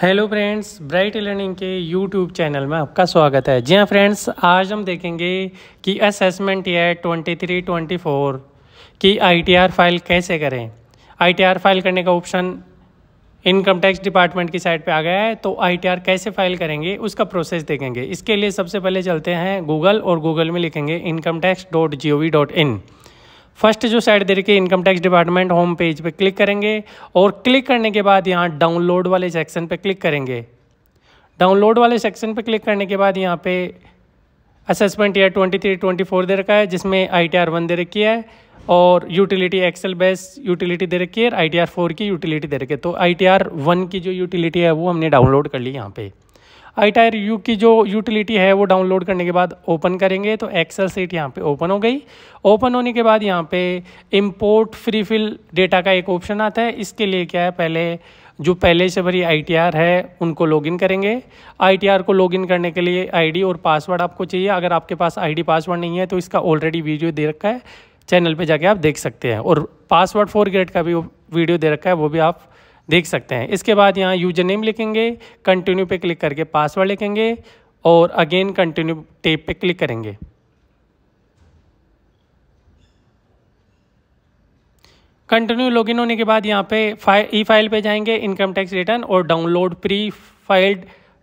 hello friends Bright Learning के YouTube channel में आपका स्वागत है जी हाँ फ्रेंड्स आज हम देखेंगे कि असेसमेंट ईयर 23 24 की आईटीआर फाइल कैसे करें आईटीआर फाइल करने का ऑप्शन इनकम टैक्स डिपार्टमेंट की साइट पे आ गया है तो आईटीआर कैसे फाइल करेंगे उसका प्रोसेस देखेंगे इसके लिए सबसे पहले चलते हैं गूगल और गूगल में लिखेंगे income tax dot G O V dot in first जो साइड दे रखी है income tax department home page पे क्लिक करेंगे और क्लिक करने के बाद यहाँ डाउनलोड वाले सेक्शन पे क्लिक करेंगे डाउनलोड वाले सेक्शन पे क्लिक करने के बाद यहाँ पे assessment year twenty three twenty four दे रखा है जिसमें आई टी आर वन दे रखी है और यूटिलिटी एक्सेल बेस यूटिलिटी दे रखी है आई टी आर फोर की यूटिलिटी दे रखी है तो आई टी आर वन की जो यूटिलिटी है वो हमने डाउनलोड कर ली यहाँ पर आई टायर यू की जो यूटिलिटी है वो डाउनलोड करने के बाद ओपन करेंगे तो एक्सेल सीट यहाँ पे ओपन हो गई ओपन होने के बाद यहाँ पे इम्पोर्ट फ्री फिल डेटा का एक ऑप्शन आता है इसके लिए क्या है पहले जो पहले से भरी आई है उनको लॉगिन करेंगे आई को लॉगिन करने के लिए आईडी और पासवर्ड आपको चाहिए अगर आपके पास आईडी पासवर्ड नहीं है तो इसका ऑलरेडी वीडियो दे रखा है चैनल पे जाके आप देख सकते हैं और पासवर्ड फोर ग्रेड का भी वीडियो दे रखा है वो भी आप देख सकते हैं इसके बाद यहाँ यूजर नेम लिखेंगे कंटिन्यू पे क्लिक करके पासवर्ड लिखेंगे और अगेन कंटिन्यू टेप पे क्लिक करेंगे कंटिन्यू लॉगिन होने के बाद यहाँ पे फाइल ई फाइल पे जाएंगे इनकम टैक्स रिटर्न और डाउनलोड प्री फाइल्ड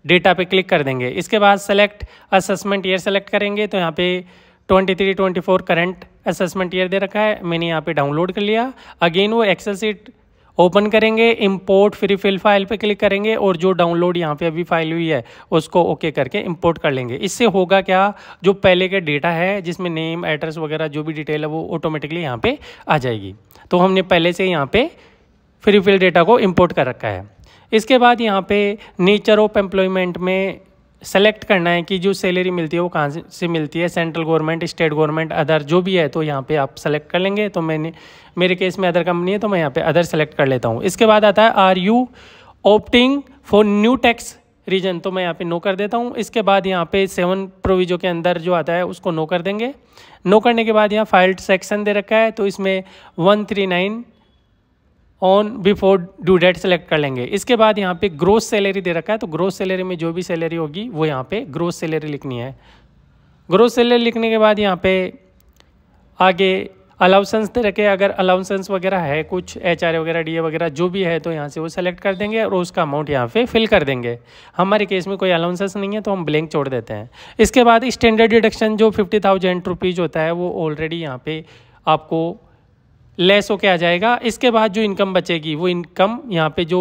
डेटा पे क्लिक कर देंगे इसके बाद सेलेक्ट असेसमेंट ईयर सेलेक्ट करेंगे तो यहाँ पे 23, 24 करंट असेसमेंट ईयर दे रखा है मैंने यहाँ पे डाउनलोड कर लिया अगेन वो एक्सेल सीट ओपन करेंगे इंपोर्ट फ्री फिल फाइल पे क्लिक करेंगे और जो डाउनलोड यहाँ पे अभी फाइल हुई है उसको ओके okay करके इंपोर्ट कर लेंगे इससे होगा क्या जो पहले का डेटा है जिसमें नेम एड्रेस वगैरह जो भी डिटेल है वो ऑटोमेटिकली यहाँ पे आ जाएगी तो हमने पहले से यहाँ पे फ्री फिल डेटा को इम्पोर्ट कर रखा है इसके बाद यहाँ पे नेचर ऑफ एम्प्लॉयमेंट में सेलेक्ट करना है कि जो सैलरी मिलती है वो कहाँ से मिलती है central government state government other जो भी है तो यहाँ पे आप सेलेक्ट कर लेंगे तो मैंने मेरे केस में अदर कंपनी है तो मैं यहाँ पे अदर सेलेक्ट कर लेता हूँ इसके बाद आता है are you opting for new tax regime तो मैं यहाँ पे नो कर देता हूँ इसके बाद यहाँ पे सेवन प्रोविजो के अंदर जो आता है उसको नो कर देंगे नो करने के बाद यहाँ फाइल्ड सेक्शन दे रखा है तो इसमें one three nine on before due date select कर लेंगे इसके बाद यहाँ पे ग्रोथ सैलरी दे रखा है तो ग्रोथ सैलरी में जो भी सैलरी होगी वो यहाँ पे ग्रोथ सैलरी लिखनी है ग्रोथ सैलरी लिखने के बाद यहाँ पे आगे अलाउंसेंस दे रखे अगर अलाउंसेंस वगैरह है कुछ एच वगैरह डी वगैरह जो भी है तो यहाँ से वो सेलेक्ट कर देंगे और उसका अमाउंट यहाँ पे फिल कर देंगे हमारे केस में कोई अलाउंसेंस नहीं है तो हम ब्लैंक छोड़ देते हैं इसके बाद स्टैंडर्ड डिडक्शन जो फिफ्टी थाउजेंड रुपीज़ होता है वो ऑलरेडी यहाँ पे आपको लेस होके आ जाएगा इसके बाद जो इनकम बचेगी वो इनकम यहाँ पे जो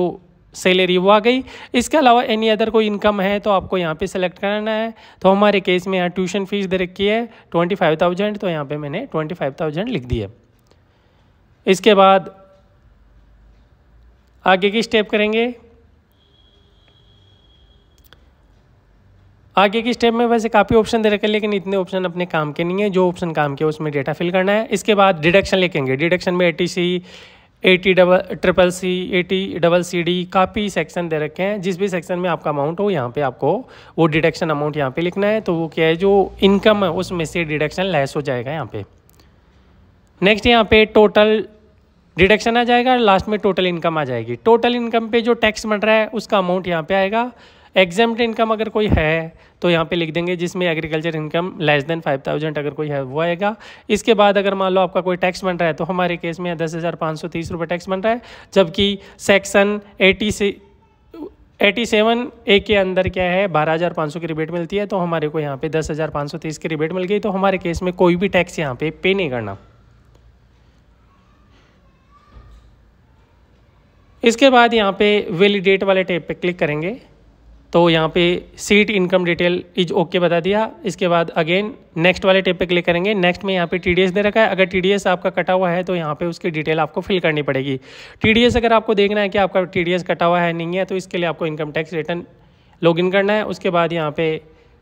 सैलरी वो आ गई इसके अलावा एनी अदर कोई इनकम है तो आपको यहाँ पे सेलेक्ट करना है तो हमारे केस में यहाँ ट्यूशन फीस दे रखी है ट्वेंटी फाइव थाउजेंड तो यहाँ पे मैंने ट्वेंटी फाइव थाउजेंड लिख दिया इसके बाद आगे की स्टेप करेंगे आगे की स्टेप में वैसे काफ़ी ऑप्शन दे रखे हैं लेकिन इतने ऑप्शन अपने काम के नहीं है जो ऑप्शन काम के उसमें डेटा फिल करना है इसके बाद डिडक्शन लिखेंगे डिडक्शन में A T C eighty double triple C T double C D काफ़ी सेक्शन दे रखे हैं जिस भी सेक्शन में आपका अमाउंट हो यहाँ पे आपको वो डिडक्शन अमाउंट यहाँ पे लिखना है तो वो क्या है जो इनकम है उसमें से डिडक्शन लेस हो जाएगा यहाँ पे नेक्स्ट यहाँ पे टोटल डिडक्शन आ जाएगा लास्ट में टोटल इनकम आ जाएगी टोटल इनकम पे जो टैक्स बन रहा है उसका अमाउंट यहाँ पे आएगा एग्जाम इनकम अगर कोई है तो यहाँ पे लिख देंगे जिसमें agriculture income less than five thousand अगर कोई है वो आएगा इसके बाद अगर मान लो आपका कोई टैक्स बन रहा है तो हमारे केस में दस हज़ार पाँच सौ तीस रुपये टैक्स बन रहा है जबकि सेक्शन एटी से एटी सेवन ए के अंदर क्या है बारह हज़ार पाँच सौ की रिबेट मिलती है तो हमारे को यहाँ पे दस हज़ार पाँच सौ तीस की रिबेट मिल गई तो हमारे केस में कोई भी टैक्स यहाँ पे पे नहीं करना इसके बाद यहाँ पे वेलीडेट वाले टेप पे क्लिक करेंगे तो यहाँ पे sheet income detail is okay बता दिया इसके बाद अगेन नेक्स्ट वाले टेप पे क्लिक करेंगे नेक्स्ट में यहाँ पे टी दे रखा है अगर टी आपका कटा हुआ है तो यहाँ पे उसकी डिटेल आपको फिल करनी पड़ेगी टी अगर आपको देखना है कि आपका टी कटा हुआ है नहीं है तो इसके लिए आपको इनकम टैक्स रिटर्न लॉग करना है उसके बाद यहाँ पे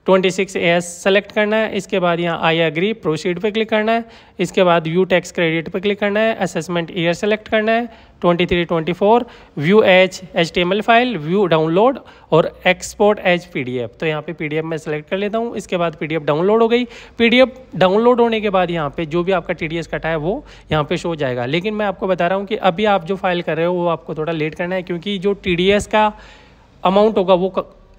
twenty six A S select करना है इसके बाद यहाँ आई एग्री प्रोसीड पे क्लिक करना है इसके बाद व्यू टैक्स क्रेडिट पे क्लिक करना है असेसमेंट ईयर सेलेक्ट करना है twenty three twenty four view H H T M L file view download और export H P D F तो यहाँ पे पी डी एफ मैं सेलेक्ट कर लेता हूँ इसके बाद पी डी एफ डाउनलोड हो गई पी डी एफ डाउनलोड होने के बाद यहाँ पे जो भी आपका टी डी एस कटा है वो यहाँ पे शो हो जाएगा लेकिन मैं आपको बता रहा हूँ कि अभी आप जो फाइल कर रहे हो वो आपको थोड़ा लेट करना है क्योंकि जो टी डी एस का अमाउंट होगा वो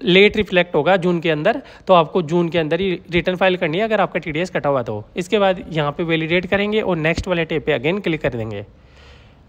लेट रिफ्लेक्ट होगा जून के अंदर तो आपको जून के अंदर ही रिटर्न फाइल करनी है अगर आपका टी कटा हुआ तो इसके बाद यहाँ पे वैलिडेट करेंगे और नेक्स्ट वाले टेप पे अगेन क्लिक कर देंगे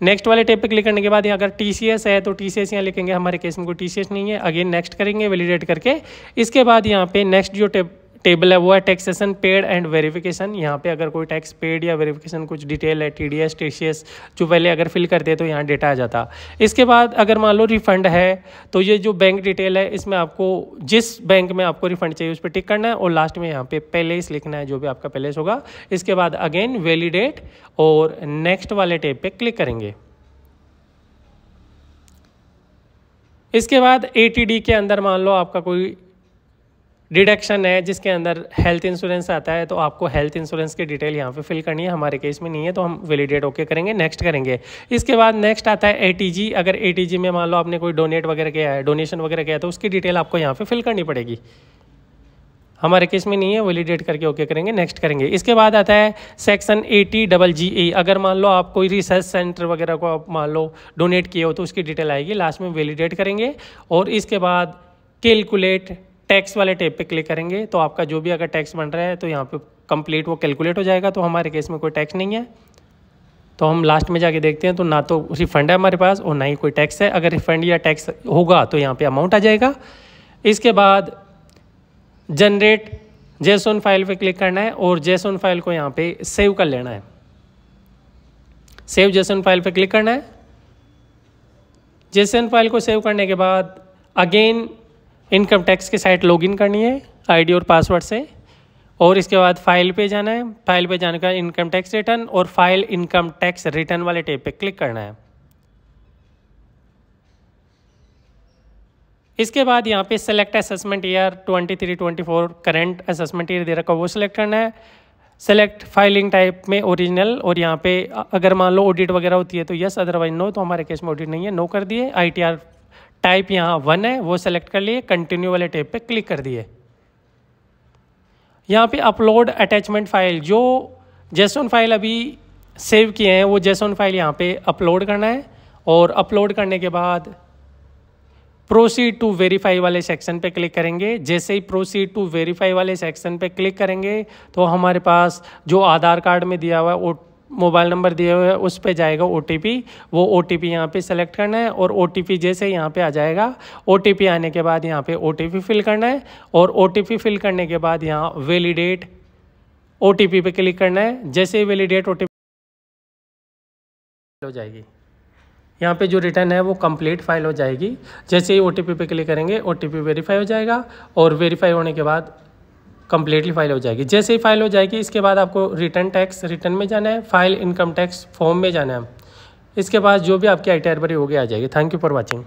नेक्स्ट वाले टेप पे क्लिक करने के बाद यहाँ अगर टी है तो टी सी यहाँ लिखेंगे हमारे केस में कोई टी नहीं है अगेन नेक्स्ट करेंगे वैलिडेट करके इसके बाद यहाँ पे नेक्स्ट जो टेप टेबल है वो है टैक्सेशन पेड एंड वेरिफिकेशन यहाँ पे अगर कोई टैक्स पेड या वेरिफिकेशन कुछ डिटेल है T D S T C S जो पहले अगर फिल करते तो यहाँ डेटा आ जाता इसके बाद अगर मान लो रिफंड है तो ये जो बैंक डिटेल है इसमें आपको जिस बैंक में आपको रिफंड चाहिए उस पर टिक करना है और लास्ट में यहाँ पे पैलेस लिखना है जो भी आपका पैलेस होगा इसके बाद अगेन वेलीडेट और नेक्स्ट वाले टेप पे क्लिक करेंगे इसके बाद ए के अंदर मान लो आपका कोई डिडक्शन है जिसके अंदर हेल्थ इंश्योरेंस आता है तो आपको हेल्थ इंश्योरेंस की डिटेल यहाँ पे फिल करनी है हमारे केस में नहीं है तो हम वेलीडेट ओके करेंगे नेक्स्ट करेंगे इसके बाद नेक्स्ट आता है एटीजी अगर एटीजी में मान लो आपने कोई डोनेट वगैरह किया है डोनेशन वगैरह किया है तो उसकी डिटेल आपको यहाँ पर फिल करनी पड़ेगी हमारे केस में नहीं है वेलीडेट करके ओके करेंगे नेक्स्ट करेंगे इसके बाद आता है section eighty double G A अगर मान लो आप कोई रिसर्च सेंटर वगैरह को आप मान लो डोनेट किए हो तो उसकी डिटेल आएगी लास्ट में वेलीडेट करेंगे और इसके बाद कैलकुलेट टैक्स वाले टेप पे क्लिक करेंगे तो आपका जो भी अगर टैक्स बन रहा है तो यहाँ पे कंप्लीट वो कैलकुलेट हो जाएगा तो हमारे केस में कोई टैक्स नहीं है तो हम लास्ट में जाके देखते हैं तो ना तो रिफंड है हमारे पास और ना ही कोई टैक्स है अगर रिफंड या टैक्स होगा तो यहाँ पे अमाउंट आ जाएगा इसके बाद जनरेट जेसोन फाइल पर क्लिक करना है और जेसोन फाइल को यहाँ पर सेव कर लेना है सेव जेसन फाइल पर क्लिक करना है जेसन फाइल को सेव करने के बाद अगेन इनकम टैक्स की साइट लॉगिन करनी है आईडी और पासवर्ड से और इसके बाद फाइल पे जाना है फाइल पे जाने का इनकम टैक्स रिटर्न और फाइल इनकम टैक्स रिटर्न वाले टेप पे क्लिक करना है इसके बाद यहाँ पे select assessment year 23 24 current assessment year दे रखा वो सिलेक्ट करना है सेलेक्ट फाइलिंग टाइप में ओरिजिनल और यहाँ पे अगर मान लो ऑडिट वगैरह होती है तो यस अदरवाइज नो तो हमारे केस में ऑडिट नहीं है नो कर दिए आईटीआर टाइप यहाँ वन है वो सेलेक्ट कर लिए कंटिन्यू वाले टेप पे क्लिक कर दिए यहाँ पे अपलोड अटैचमेंट फाइल जो जेसोन फाइल अभी सेव किए हैं वो जेसोन फाइल यहाँ पे अपलोड करना है और अपलोड करने के बाद प्रोसीड टू वेरीफाई वाले सेक्शन पे क्लिक करेंगे जैसे ही प्रोसीड टू वेरीफाई वाले सेक्शन पे क्लिक करेंगे तो हमारे पास जो आधार कार्ड में दिया हुआ है वो मोबाइल नंबर दिए हुए हैं उस पर जाएगा ओ वो ओ टी पी यहाँ पर सेलेक्ट करना है और ओ जैसे यहाँ पर आ जाएगा ओ आने के बाद यहाँ पर ओ फिल करना है और ओ फिल करने के बाद यहाँ वेलीडेट ओ टी पे क्लिक करना है जैसे ही वेलीडेट ओ हो जाएगी यहाँ पे जो रिटर्न है वो कंप्लीट फाइल हो जाएगी जैसे ही ओ पे क्लिक करेंगे ओ वेरीफाई हो जाएगा और वेरीफाई होने के बाद कम्प्लीटली फाइल हो जाएगी जैसे ही फाइल हो जाएगी इसके बाद आपको रिटर्न टैक्स रिटर्न में जाना है फाइल इनकम टैक्स फॉर्म में जाना है इसके बाद जो भी आपकी आई टी आर भरी होगी आ जाएगी थैंक यू फॉर वॉचिंग